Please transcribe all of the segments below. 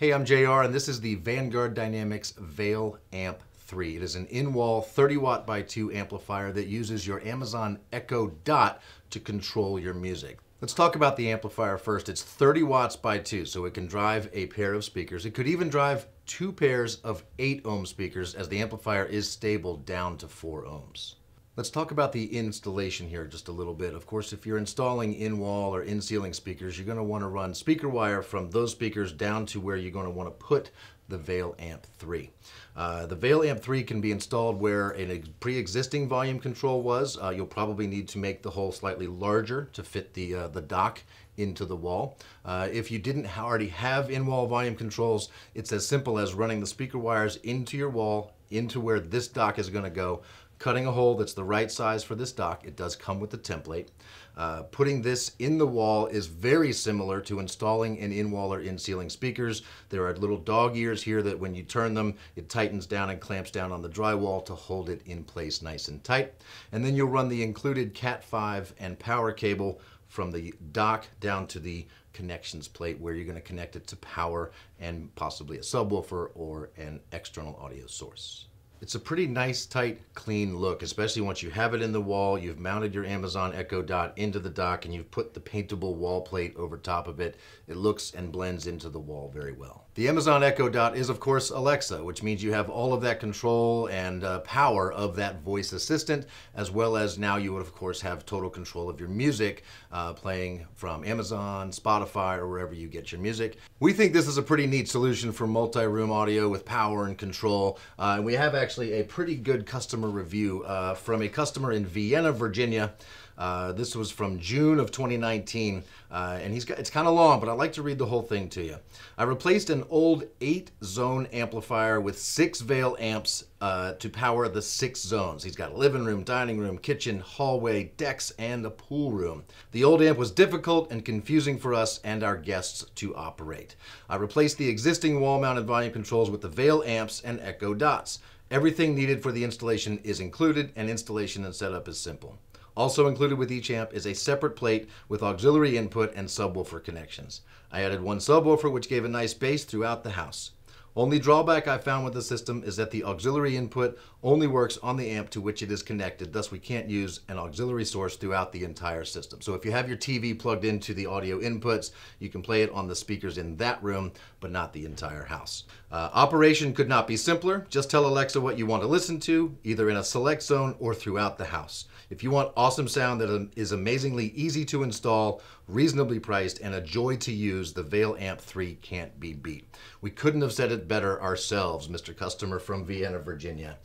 Hey, I'm JR, and this is the Vanguard Dynamics Veil Amp 3. It is an in-wall 30 watt by 2 amplifier that uses your Amazon Echo Dot to control your music. Let's talk about the amplifier first. It's 30 watts by 2, so it can drive a pair of speakers. It could even drive two pairs of 8 ohm speakers as the amplifier is stable down to 4 ohms. Let's talk about the installation here just a little bit. Of course, if you're installing in-wall or in-ceiling speakers, you're gonna to wanna to run speaker wire from those speakers down to where you're gonna to wanna put the Veil Amp 3. Uh, the Veil Amp 3 can be installed where a pre-existing volume control was. Uh, you'll probably need to make the hole slightly larger to fit the, uh, the dock into the wall. Uh, if you didn't already have in-wall volume controls, it's as simple as running the speaker wires into your wall, into where this dock is going to go, cutting a hole that's the right size for this dock. It does come with the template. Uh, putting this in the wall is very similar to installing an in-wall or in-ceiling speakers. There are little dog ears here that when you turn them, it tightens down and clamps down on the drywall to hold it in place nice and tight. And then you'll run the included Cat5 and power cable from the dock down to the connections plate where you're going to connect it to power and possibly a subwoofer or an external audio source. It's a pretty nice, tight, clean look, especially once you have it in the wall, you've mounted your Amazon Echo Dot into the dock, and you've put the paintable wall plate over top of it. It looks and blends into the wall very well. The Amazon Echo Dot is, of course, Alexa, which means you have all of that control and uh, power of that voice assistant, as well as now you would, of course, have total control of your music uh, playing from Amazon, Spotify, or wherever you get your music. We think this is a pretty neat solution for multi-room audio with power and control, uh, and we have actually actually a pretty good customer review uh, from a customer in Vienna, Virginia. Uh, this was from June of 2019, uh, and he's got, it's kind of long, but I'd like to read the whole thing to you. I replaced an old eight-zone amplifier with six Veil amps uh, to power the six zones. He's got a living room, dining room, kitchen, hallway, decks, and a pool room. The old amp was difficult and confusing for us and our guests to operate. I replaced the existing wall-mounted volume controls with the Veil amps and Echo Dots. Everything needed for the installation is included and installation and setup is simple. Also included with each amp is a separate plate with auxiliary input and subwoofer connections. I added one subwoofer which gave a nice bass throughout the house. Only drawback I found with the system is that the auxiliary input only works on the amp to which it is connected, thus we can't use an auxiliary source throughout the entire system. So if you have your TV plugged into the audio inputs, you can play it on the speakers in that room, but not the entire house. Uh, operation could not be simpler. Just tell Alexa what you want to listen to, either in a select zone or throughout the house. If you want awesome sound that is amazingly easy to install, reasonably priced, and a joy to use, the Veil Amp 3 can't be beat. We couldn't have said it better ourselves, Mr. Customer from Vienna, Virginia.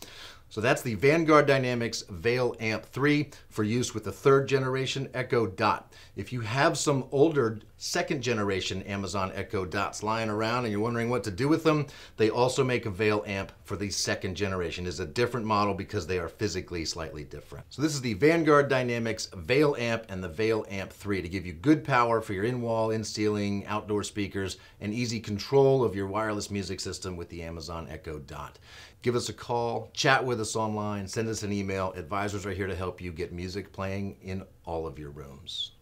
So that's the Vanguard Dynamics Veil Amp 3 for use with the third generation Echo Dot. If you have some older second generation Amazon Echo Dots lying around and you're wondering what to do with them, they also make a Veil Amp for the second generation. It's a different model because they are physically slightly different. So this is the Vanguard Dynamics Veil Amp and the Veil Amp 3 to give you good power for your in-wall, in-ceiling, outdoor speakers, and easy control of your wireless music system with the Amazon Echo Dot. Give us a call, chat with with us online, send us an email. Advisors are here to help you get music playing in all of your rooms.